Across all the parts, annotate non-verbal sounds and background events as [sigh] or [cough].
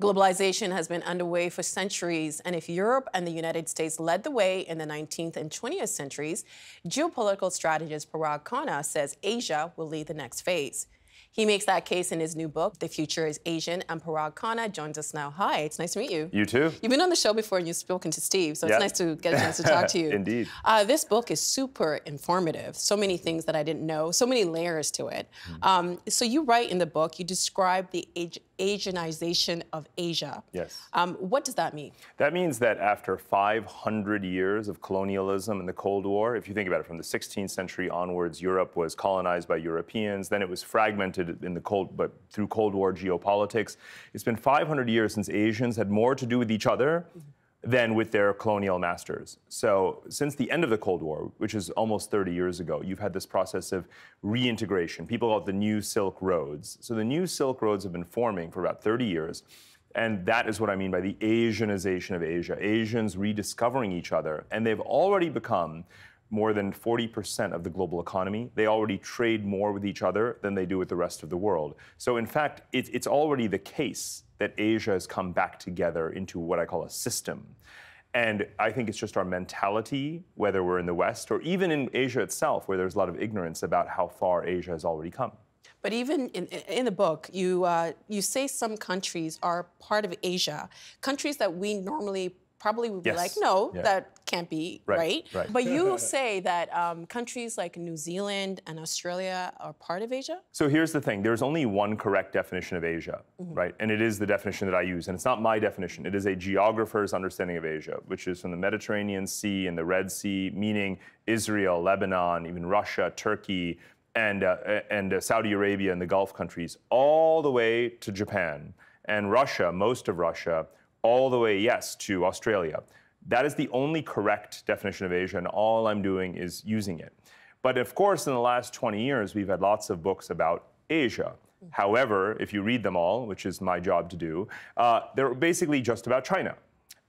Globalization has been underway for centuries, and if Europe and the United States led the way in the 19th and 20th centuries, geopolitical strategist Parag Khanna says Asia will lead the next phase. He makes that case in his new book, The Future is Asian, and Parag Khanna joins us now. Hi, it's nice to meet you. You too. You've been on the show before and you've spoken to Steve, so it's nice to get a chance to talk [laughs] to you. Indeed. Uh, this book is super informative. So many things that I didn't know, so many layers to it. Mm -hmm. um, so you write in the book, you describe the Asianization of Asia. Yes. Um, what does that mean? That means that after 500 years of colonialism and the Cold War, if you think about it, from the 16th century onwards, Europe was colonized by Europeans. Then it was fragmented in the Cold, but through Cold War geopolitics, it's been 500 years since Asians had more to do with each other. Mm -hmm than with their colonial masters. So, since the end of the Cold War, which is almost 30 years ago, you've had this process of reintegration. People call it the New Silk Roads. So, the New Silk Roads have been forming for about 30 years. And that is what I mean by the Asianization of Asia. Asians rediscovering each other, and they've already become more than 40% of the global economy. They already trade more with each other than they do with the rest of the world. So, in fact, it, it's already the case that Asia has come back together into what I call a system. And I think it's just our mentality, whether we're in the West or even in Asia itself, where there's a lot of ignorance about how far Asia has already come. But even in, in the book, you, uh, you say some countries are part of Asia, countries that we normally probably would yes. be like, no, yeah. that can't be right. Right. right. But you [laughs] say that um, countries like New Zealand and Australia are part of Asia. So here's the thing: there's only one correct definition of Asia, mm-hmm. right? And it is the definition that I use, and it's not my definition. It is a geographer's understanding of Asia, which is from the Mediterranean Sea and the Red Sea, meaning Israel, Lebanon, even Russia, Turkey. And, uh, and uh, Saudi Arabia and the Gulf countries, all the way to Japan and Russia, most of Russia, all the way, yes, to Australia. That is the only correct definition of Asia, and all I'm doing is using it. But of course, in the last 20 years, we've had lots of books about Asia. Mm -hmm. However, if you read them all, which is my job to do, uh, they're basically just about China.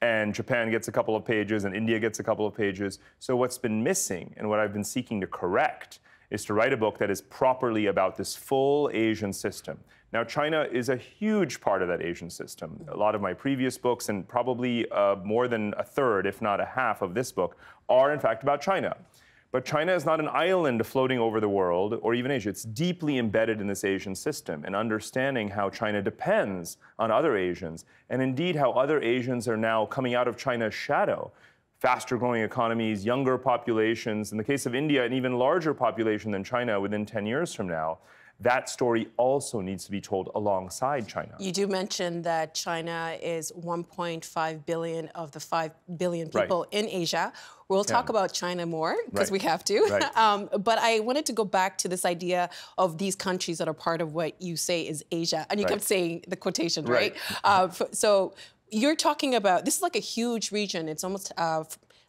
And Japan gets a couple of pages, and India gets a couple of pages. So, what's been missing, and what I've been seeking to correct, is to write a book that is properly about this full Asian system. Now, China is a huge part of that Asian system. A lot of my previous books, and probably uh, more than a third, if not a half, of this book, are in fact about China. But China is not an island floating over the world or even Asia. It's deeply embedded in this Asian system and understanding how China depends on other Asians and indeed how other Asians are now coming out of China's shadow. Faster growing economies, younger populations, in the case of India, an even larger population than China within 10 years from now that story also needs to be told alongside China. You do mention that China is 1.5 billion of the 5 billion people right. in Asia. We'll yeah. talk about China more because right. we have to. Right. [laughs] um, but I wanted to go back to this idea of these countries that are part of what you say is Asia. And you kept saying the quotation, right? Uh, so you're talking about this is like a huge region. It's almost uh,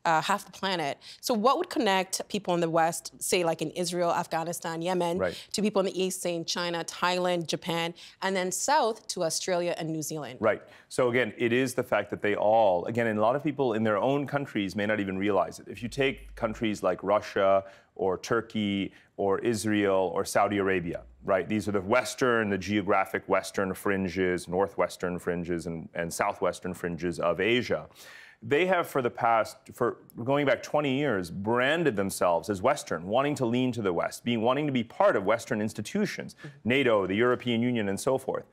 uh, half the planet. So what would connect people in the West, say like in Israel, Afghanistan, Yemen, right. to people in the East, say in China, Thailand, Japan, and then South to Australia and New Zealand? Right. So again, it is the fact that they all, again, and a lot of people in their own countries may not even realize it. If you take countries like Russia or Turkey or Israel or Saudi Arabia, right? These are the Western, the geographic Western fringes, Northwestern fringes, and, and Southwestern fringes of Asia. They have, for the past, for going back 20 years, branded themselves as Western, wanting to lean to the West, being wanting to be part of Western institutions, mm-hmm. NATO, the European Union, and so forth.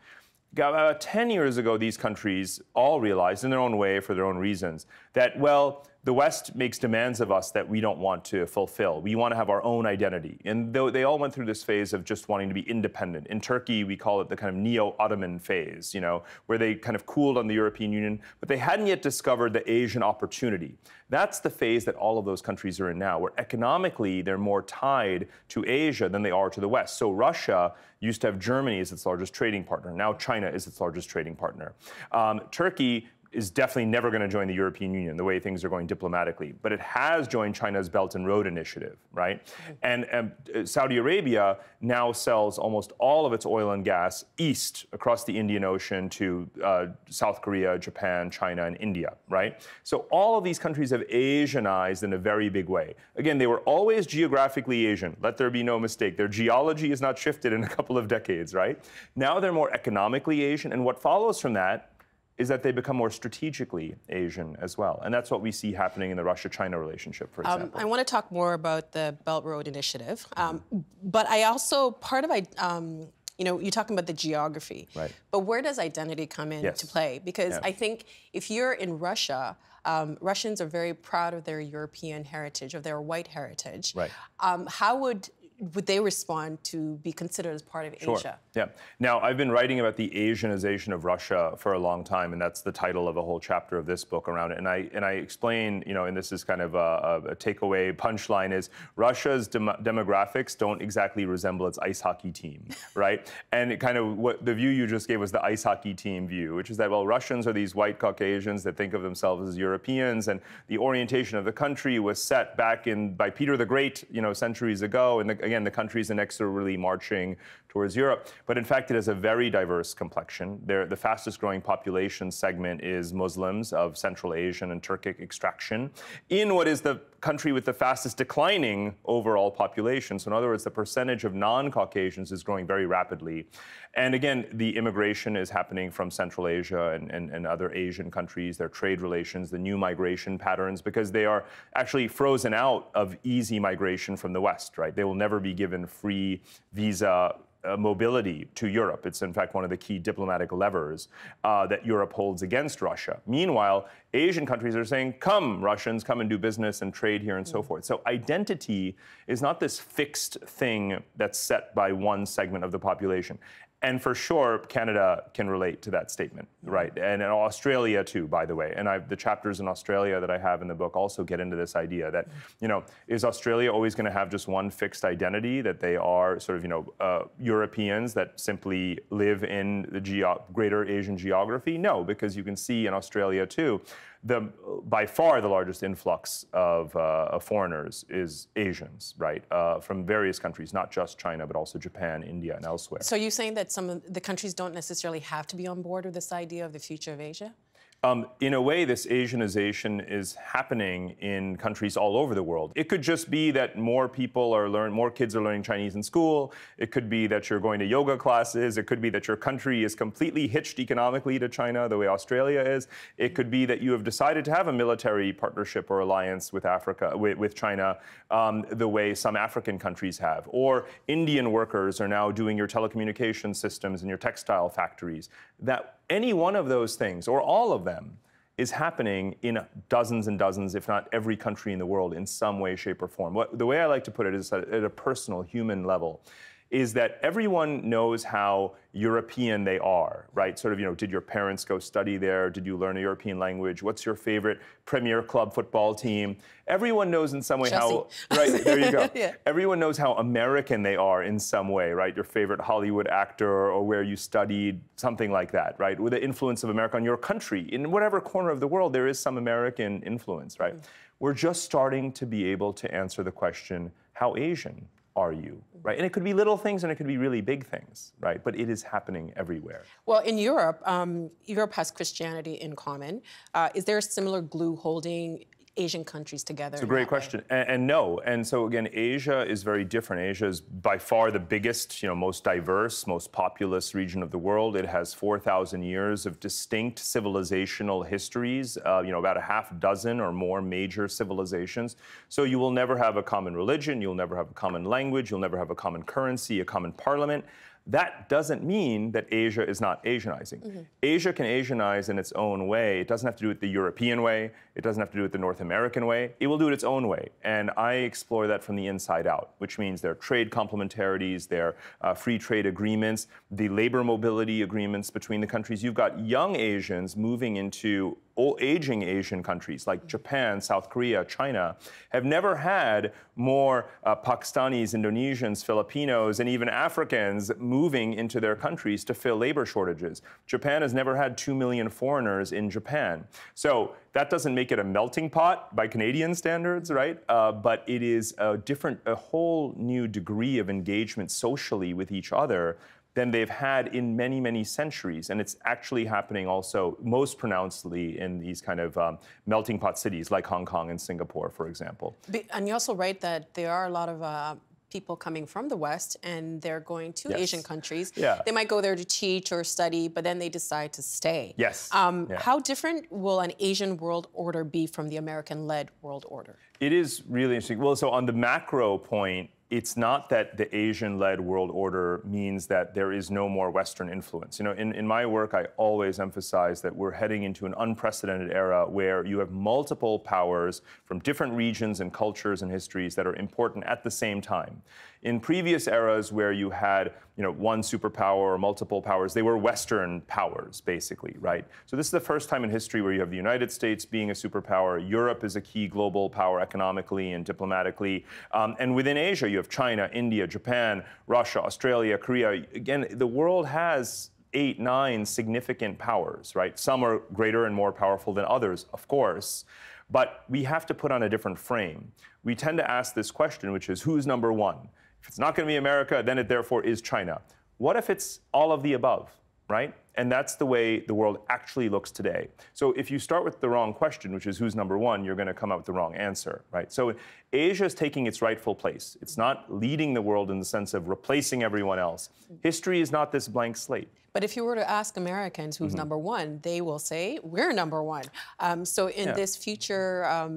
About uh, 10 years ago, these countries all realized, in their own way, for their own reasons, that, well, the West makes demands of us that we don't want to fulfill. We want to have our own identity. And they all went through this phase of just wanting to be independent. In Turkey, we call it the kind of neo-Ottoman phase, you know, where they kind of cooled on the European Union, but they hadn't yet discovered the Asian opportunity. That's the phase that all of those countries are in now, where economically they're more tied to Asia than they are to the West. So Russia used to have Germany as its largest trading partner. Now China is its largest trading partner. Um, Turkey is definitely never going to join the European Union the way things are going diplomatically, but it has joined China's Belt and Road Initiative, right? Mm-hmm. And, and, um, uh, Saudi Arabia now sells almost all of its oil and gas east across the Indian Ocean to uh, South Korea, Japan, China, and India, right? So all of these countries have Asianized in a very big way. Again, they were always geographically Asian, let there be no mistake. Their geology has not shifted in a couple of decades, right? Now they're more economically Asian, and what follows from that is that they become more strategically Asian as well. And that's what we see happening in the Russia China relationship, for um, example. Um, I want to talk more about the Belt Road Initiative. Um, mm-hmm. But I also, part of I, um, you know, you're talking about the geography. Right. But where does identity come into yes. play? Because yeah. I think if you're in Russia, um, Russians are very proud of their European heritage, of their white heritage. Right. Um, how would would they respond to be considered as part of sure. Asia? Yeah. Now, I've been writing about the Asianization of Russia for a long time, and that's the title of a whole chapter of this book around it. And I and I explain, you know, and this is kind of a, a takeaway punchline is Russia's dem demographics don't exactly resemble its ice hockey team, [laughs] right? and it kind of what the view you just gave was the ice hockey team view, which is that well, Russians are these white Caucasians that think of themselves as Europeans, and the orientation of the country was set back in by Peter the Great, you know, centuries ago, and the again, the countries in next are really marching towards Europe. But in fact, it has a very diverse complexion. They're, the fastest growing population segment is Muslims of Central Asian and Turkic extraction in what is the country with the fastest declining overall population. So, in other words, the percentage of non Caucasians is growing very rapidly. And again, the immigration is happening from Central Asia and, and, and other Asian countries, their trade relations, the new migration patterns, because they are actually frozen out of easy migration from the West, right? They will never be given free visa uh, mobility to Europe. It's, in fact, one of the key diplomatic levers uh, that Europe holds against Russia. Meanwhile, Asian countries are saying, come, Russians, come and do business and trade here and mm -hmm. so forth. So identity is not this fixed thing that's set by one segment of the population. And for sure, Canada can relate to that statement, right? And, and Australia too, by the way. And I've, the chapters in Australia that I have in the book also get into this idea that, you know, is Australia always going to have just one fixed identity that they are sort of, you know, uh, Europeans that simply live in the greater Asian geography? No, because you can see in Australia too the by far the largest influx of, uh, of foreigners is Asians, right, uh, from various countries, not just China, but also Japan, India, and elsewhere. So you're saying that some of the countries don't necessarily have to be on board with this idea of the future of Asia? Um, in a way, this Asianization is happening in countries all over the world. It could just be that more people are learning, more kids are learning Chinese in school. It could be that you're going to yoga classes. It could be that your country is completely hitched economically to China, the way Australia is. It could be that you have decided to have a military partnership or alliance with Africa, with, with China, um, the way some African countries have. Or Indian workers are now doing your telecommunication systems and your textile factories. That any one of those things, or all of them, is happening in dozens and dozens, if not every country in the world, in some way, shape, or form. What, the way I like to put it is at a personal, human level is that everyone knows how European they are, right? Sort of, you know, did your parents go study there? Did you learn a European language? What's your favorite Premier Club football team? Everyone knows in some way Chelsea. how, right? There you go. [laughs] yeah. Everyone knows how American they are in some way, right? Your favorite Hollywood actor or where you studied, something like that, right? With the influence of America on your country, in whatever corner of the world, there is some American influence, right? Mm. We're just starting to be able to answer the question, how Asian? are you, right? And it could be little things and it could be really big things, right? But it is happening everywhere. Well, in Europe, um, Europe has Christianity in common. Uh, is there a similar glue holding Asian countries together? It's a great question. And, and, no. And so again, Asia is very different. Asia is by far the biggest, you know, most diverse, most populous region of the world. It has 4,000 years of distinct civilizational histories, uh, you know, about a half dozen or more major civilizations. So you will never have a common religion, you'll never have a common language, you'll never have a common currency, a common parliament. That doesn't mean that Asia is not Asianizing. Mm -hmm. Asia can Asianize in its own way. It doesn't have to do it the European way, it doesn't have to do it the North American way. It will do it its own way. And I explore that from the inside out, which means their trade complementarities, their uh, free trade agreements, the labor mobility agreements between the countries. You've got young Asians moving into old aging Asian countries like mm. Japan, South Korea, China have never had more uh, Pakistanis, Indonesians, Filipinos, and even Africans moving into their countries to fill labor shortages. Japan has never had 2 million foreigners in Japan. So that doesn't make it a melting pot by Canadian standards, right? Uh, but it is a different, a whole new degree of engagement socially with each other than they've had in many, many centuries. And it's actually happening also most pronouncedly in these kind of um, melting pot cities like Hong Kong and Singapore, for example. And you're also right that there are a lot of uh people coming from the West and they're going to yes. Asian countries. Yeah. They might go there to teach or study, but then they decide to stay. Yes. Um, yeah. How different will an Asian world order be from the American led world order? It is really interesting. Well, so on the macro point, it's not that the Asian-led world order means that there is no more Western influence. You know, in, in my work, I always emphasize that we're heading into an unprecedented era where you have multiple powers from different regions and cultures and histories that are important at the same time. In previous eras where you had you know, one superpower or multiple powers. They were Western powers, basically, right? So this is the first time in history where you have the United States being a superpower, Europe is a key global power economically and diplomatically, um, and within Asia you have China, India, Japan, Russia, Australia, Korea. Again, the world has eight, nine significant powers, right? Some are greater and more powerful than others, of course, but we have to put on a different frame. We tend to ask this question, which is who's number one? If it's not going to be America, then it therefore is China. What if it's all of the above, right? And that's the way the world actually looks today. So if you start with the wrong question, which is who's number one, you're going to come out with the wrong answer, right? So Asia is taking its rightful place. It's not leading the world in the sense of replacing everyone else. History is not this blank slate. But if you were to ask Americans who's mm -hmm. number one, they will say, we're number one. Um, so in yeah. this future um,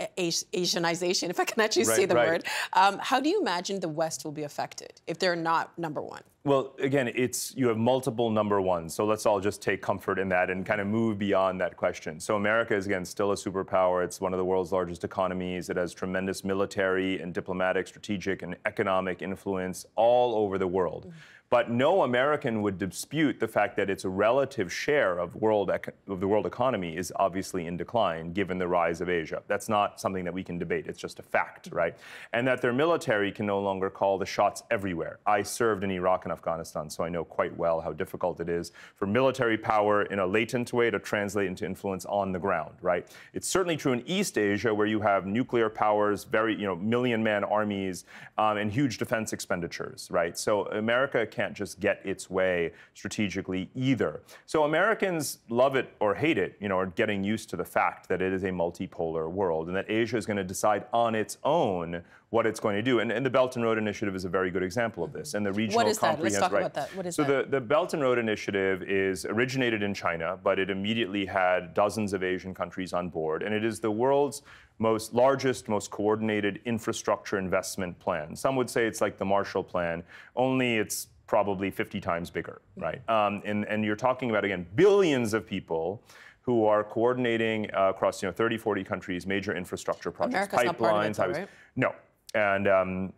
uh, Asianization, if I can actually right, say the right. word, um, how do you imagine the West will be affected if they're not number one? Well, again, it's you have multiple number ones, so let's all just take comfort in that and kind of move beyond that question. So America is again still a superpower. It's one of the world's largest economies. It has tremendous military and diplomatic, strategic, and economic influence all over the world. Mm -hmm. But no American would dispute the fact that its relative share of, world of the world economy is obviously in decline given the rise of Asia. That's not something that we can debate. It's just a fact, right? And that their military can no longer call the shots everywhere. I served in Iraq and Afghanistan, so I know quite well how difficult it is for military power in a latent way to translate into influence on the ground, right? It's certainly true in East Asia where you have nuclear powers, very, you know, million man armies, um, and huge defense expenditures, right? So America can can't just get its way strategically either. So Americans love it or hate it, you know, are getting used to the fact that it is a multipolar world and that Asia is going to decide on its own what it's going to do. And, and, the Belt and Road Initiative is a very good example of this. And the regional what is that? Let's talk right. about that. What is so that? The, the Belt and Road Initiative is originated in China, but it immediately had dozens of Asian countries on board. And it is the world's most largest, most coordinated infrastructure investment plan. Some would say it's like the Marshall Plan, only it's probably 50 times bigger, mm-hmm. right? Um, and, and you're talking about, again, billions of people who are coordinating uh, across you know 30, 40 countries major infrastructure projects, America's pipelines, though, right? No, and um,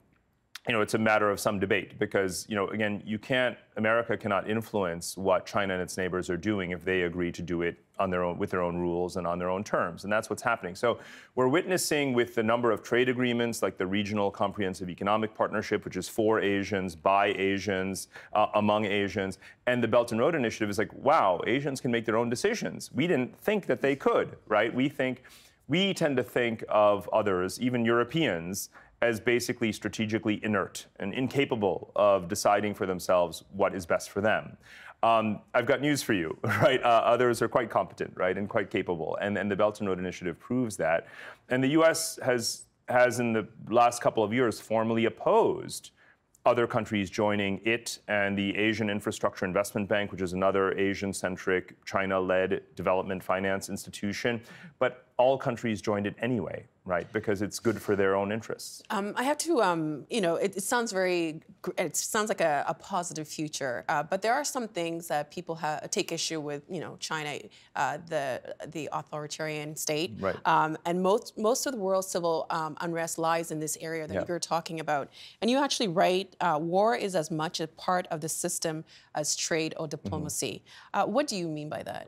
you know, it's a matter of some debate because, you know, again, you can't, America cannot influence what China and its neighbors are doing if they agree to do it on their own, with their own rules and on their own terms. And that's what's happening. So we're witnessing with the number of trade agreements, like the Regional Comprehensive Economic Partnership, which is for Asians, by Asians, uh, among Asians, and the Belt and Road Initiative is like, wow, Asians can make their own decisions. We didn't think that they could, right? We think, we tend to think of others, even Europeans, as basically strategically inert and incapable of deciding for themselves what is best for them. Um, I've got news for you, [laughs] right? Uh, others are quite competent, right, and quite capable, and, and the Belt and Road Initiative proves that. And the U.S. has has in the last couple of years formally opposed other countries joining it and the Asian Infrastructure Investment Bank, which is another Asian centric, China led development finance institution. But all countries joined it anyway right? Because it's good for their own interests. Um, I have to, um, you know, it, it, sounds very, it sounds like a, a positive future, uh, but there are some things that people take issue with, you know, China, uh, the the authoritarian state, right? Um, and most most of the world's civil um, unrest lies in this area that yeah. you're talking about. And you actually write, uh, war is as much a part of the system as trade or mm-hmm. diplomacy. Mm -hmm. what do you mean by that?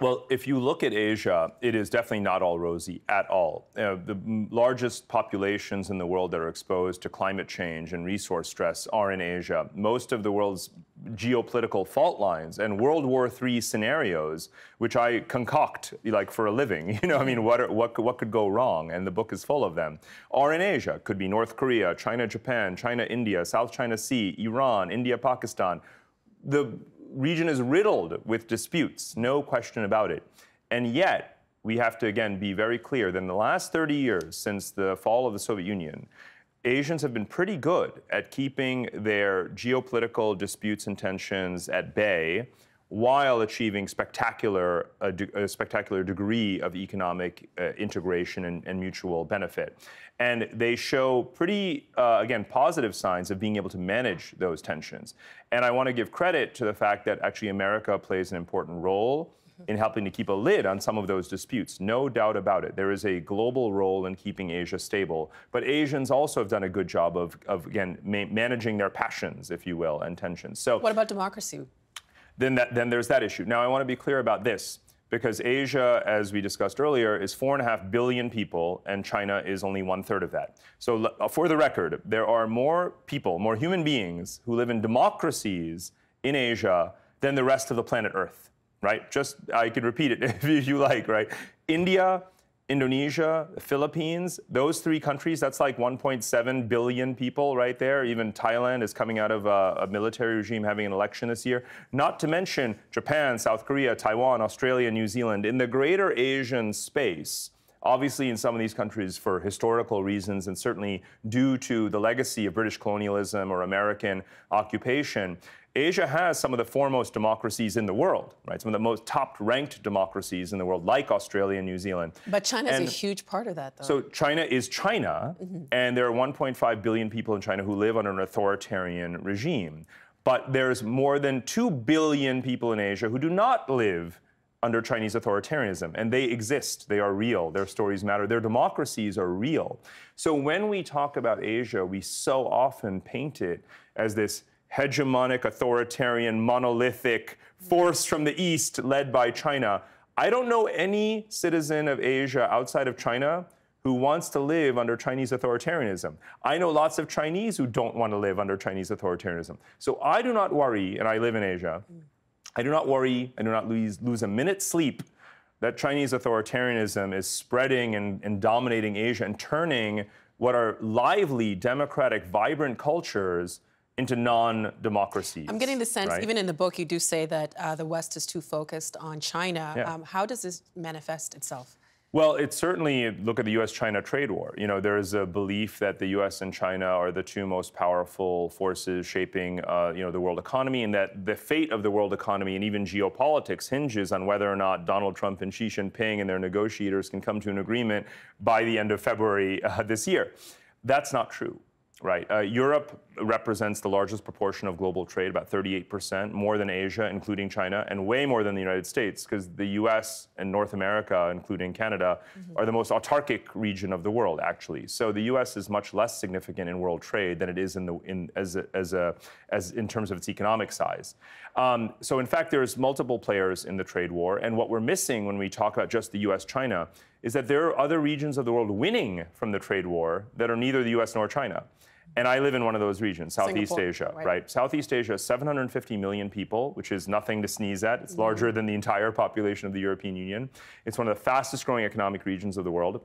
Well, if you look at Asia, it is definitely not all rosy at all. Uh, the largest populations in the world that are exposed to climate change and resource stress are in Asia. Most of the world's geopolitical fault lines and World War III scenarios, which I concoct like for a living. [laughs] You know, I mean, what are, what what could go wrong? And the book is full of them. Are in Asia, could be North Korea, China, Japan, China, India, South China Sea, Iran, India, Pakistan the region is riddled with disputes, no question about it. And yet, we have to again be very clear that in the last 30 years since the fall of the Soviet Union, Asians have been pretty good at keeping their geopolitical disputes and tensions at bay while achieving spectacular, de- a spectacular degree of economic uh, integration and, and, mutual benefit. And they show pretty, uh, again, positive signs of being able to manage those tensions. And I want to give credit to the fact that actually America plays an important role in helping to keep a lid on some of those disputes. No doubt about it. There is a global role in keeping Asia stable. But Asians also have done a good job of, of again, ma- managing their passions, if you will, and tensions. So, what about democracy? then, that, then there's that issue. Now, I want to be clear about this because Asia, as we discussed earlier, is four and a half billion people, and China is only one third of that. So, uh, for the record, there are more people, more human beings who live in democracies in Asia than the rest of the planet Earth, right? Just, I could repeat it [laughs] if you like, right? India, Indonesia, Philippines, those three countries, that's like 1.7 billion people right there. Even Thailand is coming out of a, uh, a, military regime having an election this year. Not to mention Japan, South Korea, Taiwan, Australia, New Zealand. In the greater Asian space, Obviously, in some of these countries, for historical reasons, and certainly due to the legacy of British colonialism or American occupation, Asia has some of the foremost democracies in the world, right? Some of the most top-ranked democracies in the world, like Australia and New Zealand. But China is a huge part of that, though. So China is China, mm -hmm. and there are 1.5 billion people in China who live under an authoritarian regime. But there's more than 2 billion people in Asia who do not live under Chinese authoritarianism. And they exist, they are real, their stories matter, their democracies are real. So when we talk about Asia, we so often paint it as this hegemonic, authoritarian, monolithic force from the East led by China. I don't know any citizen of Asia outside of China who wants to live under Chinese authoritarianism. I know lots of Chinese who don't want to live under Chinese authoritarianism. So I do not worry, and I live in Asia. Mm I do not worry, I do not lose, lose a minute's sleep that Chinese authoritarianism is spreading and, and dominating Asia and turning what are lively, democratic, vibrant cultures into non-democracies. I'm getting the sense, right? even in the book, you do say that uh, the West is too focused on China. Yeah. Um, how does this manifest itself? Well, it's certainly look at the U.S.-China trade war. You know, there is a belief that the U.S. and China are the two most powerful forces shaping, uh, you know, the world economy, and that the fate of the world economy and even geopolitics hinges on whether or not Donald Trump and Xi Jinping and their negotiators can come to an agreement by the end of February uh, this year. That's not true. Right. Uh, Europe represents the largest proportion of global trade, about 38%, more than Asia, including China, and way more than the United States, because the US and North America, including Canada, mm -hmm. are the most autarkic region of the world, actually. So the US is much less significant in world trade than it is in, the, in as, a, as, a, as in terms of its economic size. Um, so, in fact, there's multiple players in the trade war. And what we're missing when we talk about just the US China is that there are other regions of the world winning from the trade war that are neither the US nor China. And I live in one of those regions, Southeast Singapore, Asia, right. right? Southeast Asia, 750 million people, which is nothing to sneeze at. It's mm-hmm. larger than the entire population of the European Union. It's one of the fastest growing economic regions of the world.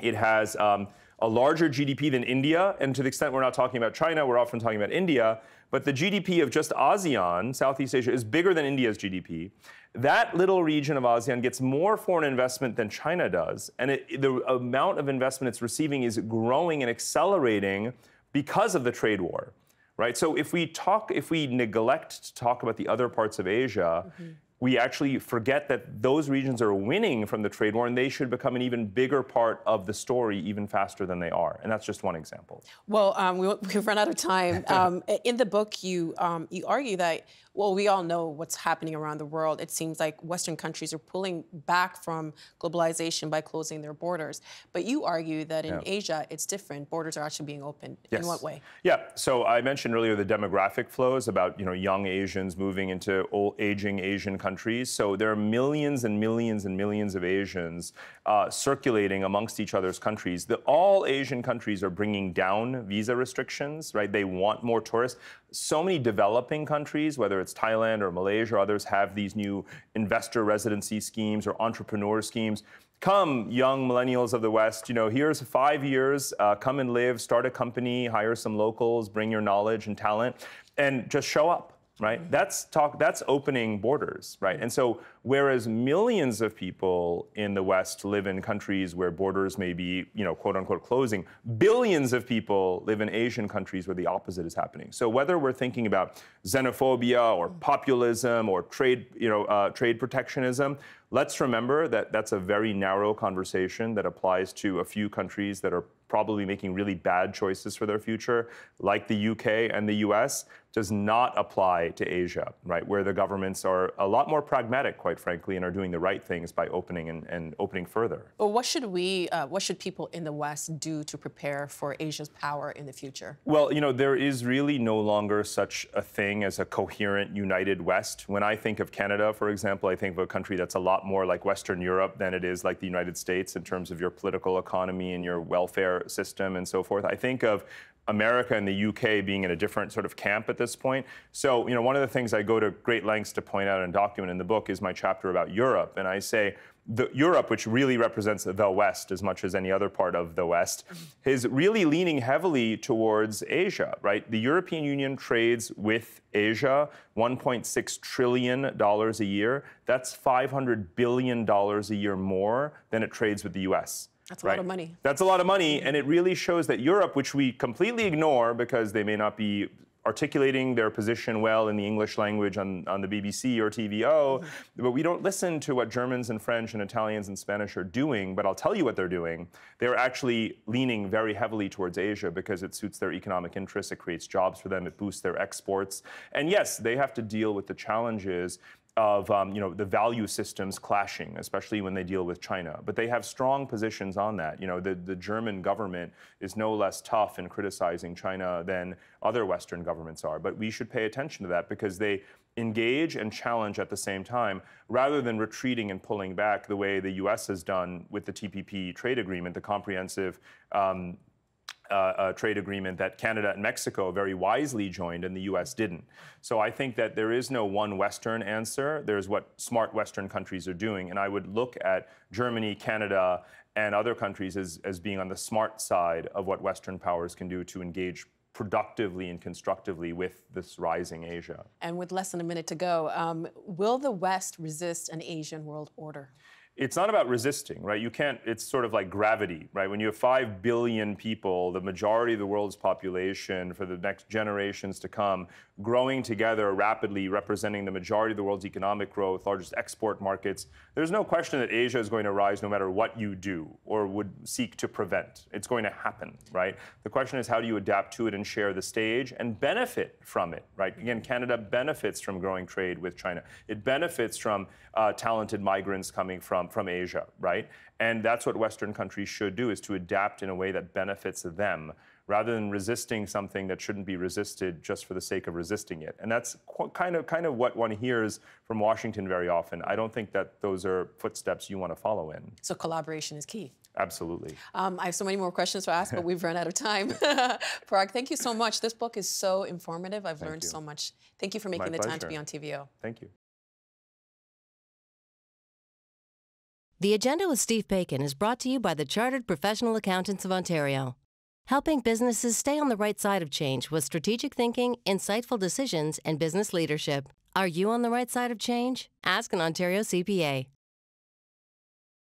It has um, a larger GDP than India, and to the extent we're not talking about China, we're often talking about India. But the GDP of just ASEAN, Southeast Asia, is bigger than India's GDP. That little region of ASEAN gets more foreign investment than China does, and it, the amount of investment it's receiving is growing and accelerating because of the trade war, right? So if we talk, if we neglect to talk about the other parts of Asia, mm -hmm. we actually forget that those regions are winning from the trade war and they should become an even bigger part of the story even faster than they are. And that's just one example. Well, um, we, have run out of time. [laughs] Um, in the book, you, um, you argue that well, we all know what's happening around the world. It seems like Western countries are pulling back from globalization by closing their borders. But you argue that in yeah. Asia, it's different. Borders are actually being opened. Yes. In what way? Yeah. So I mentioned earlier the demographic flows about you know young Asians moving into old, aging Asian countries. So there are millions and millions and millions of Asians uh, circulating amongst each other's countries. The, all Asian countries are bringing down visa restrictions. Right? They want more tourists. So many developing countries, whether it's Thailand or Malaysia or others, have these new investor residency schemes or entrepreneur schemes. Come, young millennials of the West, you know, here's five years, uh, come and live, start a company, hire some locals, bring your knowledge and talent, and just show up right? Mm-hmm. That's talk. That's opening borders, right? Mm-hmm. And so, whereas millions of people in the West live in countries where borders may be, you know, quote unquote, closing, billions of people live in Asian countries where the opposite is happening. So whether we're thinking about xenophobia or mm-hmm. populism or trade, you know, uh, trade protectionism, let's remember that that's a very narrow conversation that applies to a few countries that are probably making really bad choices for their future, like the UK and the US, does not apply to Asia, right? Where the governments are a lot more pragmatic, quite frankly, and are doing the right things by opening and, and opening further. Well, what should we, uh, what should people in the West do to prepare for Asia's power in the future? Well, you know, there is really no longer such a thing as a coherent, united West. When I think of Canada, for example, I think of a country that's a lot more like Western Europe than it is like the United States in terms of your political economy and your welfare system and so forth. I think of America and the UK being in a different sort of camp at this point. So, you know, one of the things I go to great lengths to point out and document in the book is my chapter about Europe. And I say, the, Europe, which really represents the West as much as any other part of the West, mm-hmm. is really leaning heavily towards Asia, right? The European Union trades with Asia $1.6 trillion a year. That's $500 billion a year more than it trades with the US. That's a right? lot of money. That's a lot of money, and it really shows that Europe, which we completely ignore because they may not be articulating their position well in the English language on, on the BBC or TVO, mm-hmm. but we don't listen to what Germans and French and Italians and Spanish are doing, but I'll tell you what they're doing. They're actually leaning very heavily towards Asia because it suits their economic interests, it creates jobs for them, it boosts their exports. And yes, they have to deal with the challenges of um, you know the value systems clashing, especially when they deal with China. But they have strong positions on that. You know the, the German government is no less tough in criticizing China than other Western governments are. But we should pay attention to that because they engage and challenge at the same time, rather than retreating and pulling back the way the U.S. has done with the TPP trade agreement, the comprehensive. Um, uh, trade agreement that Canada and Mexico very wisely joined and the U.S. didn't. So I think that there is no one Western answer. There's what smart Western countries are doing. And I would look at Germany, Canada, and other countries as, as being on the smart side of what Western powers can do to engage productively and constructively with this rising Asia. And with less than a minute to go, um, will the West resist an Asian world order? it's not about resisting, right? You can't, it's sort of like gravity, right? When you have 5 billion people, the majority of the world's population for the next generations to come, growing together rapidly, representing the majority of the world's economic growth, largest export markets, there's no question that Asia is going to rise no matter what you do or would seek to prevent. It's going to happen, right? The question is how do you adapt to it and share the stage and benefit from it, right? Again, Canada benefits from growing trade with China, it benefits from uh, talented migrants coming from um, from Asia, right? And that's what Western countries should do is to adapt in a way that benefits them rather than resisting something that shouldn't be resisted just for the sake of resisting it. And that's kind of kind of what one hears from Washington very often. I don't think that those are footsteps you want to follow in. So collaboration is key. Absolutely. Um, I have so many more questions to ask, but we've run out of time. [laughs] [laughs] Prague, thank you so much. This book is so informative. I've thank learned you. so much. Thank you for making My the pleasure. time to be on TVO. Thank you. The Agenda with Steve Bacon is brought to you by the Chartered Professional Accountants of Ontario, helping businesses stay on the right side of change with strategic thinking, insightful decisions, and business leadership. Are you on the right side of change? Ask an Ontario CPA.